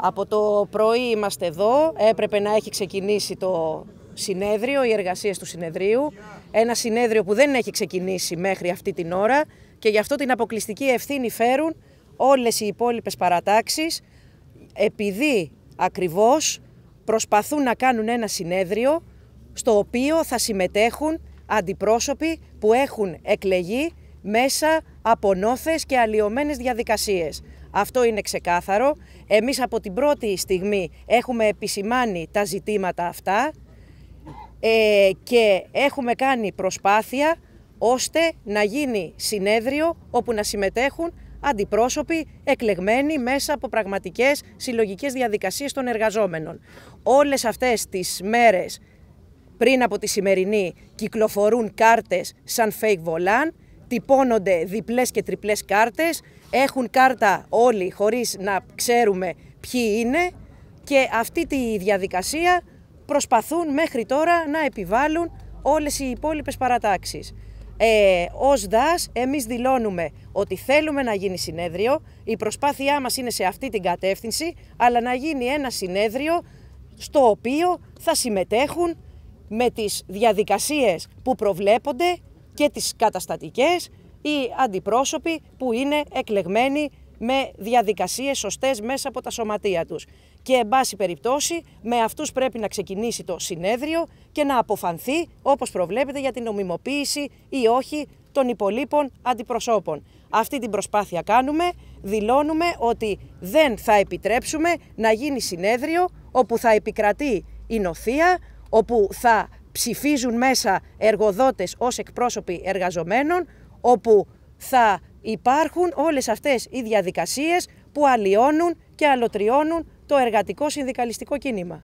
Από το πρωί είμαστε εδώ, έπρεπε να έχει ξεκινήσει το συνέδριο, οι εργασίες του συνεδρίου. Ένα συνέδριο που δεν έχει ξεκινήσει μέχρι αυτή την ώρα και γι' αυτό την αποκλειστική ευθύνη φέρουν όλες οι υπόλοιπες παρατάξεις επειδή ακριβώς προσπαθούν να κάνουν ένα συνέδριο στο οποίο θα συμμετέχουν αντιπρόσωποι που έχουν εκλεγεί μέσα από νόθες και αλλοιωμένες διαδικασίες. Αυτό είναι ξεκάθαρο. Εμείς από την πρώτη στιγμή έχουμε επισημάνει τα ζητήματα αυτά ε, και έχουμε κάνει προσπάθεια ώστε να γίνει συνέδριο όπου να συμμετέχουν αντιπρόσωποι εκλεγμένοι μέσα από πραγματικές συλλογικές διαδικασίες των εργαζόμενων. Όλες αυτές τις μέρες πριν από τη σημερινή κυκλοφορούν κάρτες σαν fake volant τυπώνονται διπλές και τριπλές κάρτες, έχουν κάρτα όλοι χωρίς να ξέρουμε ποιοι είναι και αυτή τη διαδικασία προσπαθούν μέχρι τώρα να επιβάλλουν όλες οι υπόλοιπες παρατάξεις. Ε, ως ΔΑΣ εμείς δηλώνουμε ότι θέλουμε να γίνει συνέδριο, η προσπάθειά μας είναι σε αυτή την κατεύθυνση, αλλά να γίνει ένα συνέδριο στο οποίο θα συμμετέχουν με τις διαδικασίες που προβλέπονται και τις καταστατικές ή αντιπρόσωποι που είναι εκλεγμένοι με διαδικασίες σωστές μέσα από τα σωματεία τους. Και εν πάση περιπτώσει με αυτούς πρέπει να ξεκινήσει το συνέδριο και να αποφανθεί όπως προβλέπεται για την νομιμοποίηση ή όχι των υπολείπων αντιπροσώπων. Αυτή την προσπάθεια κάνουμε, δηλώνουμε ότι δεν θα επιτρέψουμε να γίνει συνέδριο όπου θα επικρατεί η νοθεία, όπου θα ψηφίζουν μέσα εργοδότες ως εκπρόσωποι εργαζομένων, όπου θα υπάρχουν όλες αυτές οι διαδικασίες που αλλοιώνουν και αλωτριώνουν το εργατικό συνδικαλιστικό κίνημα.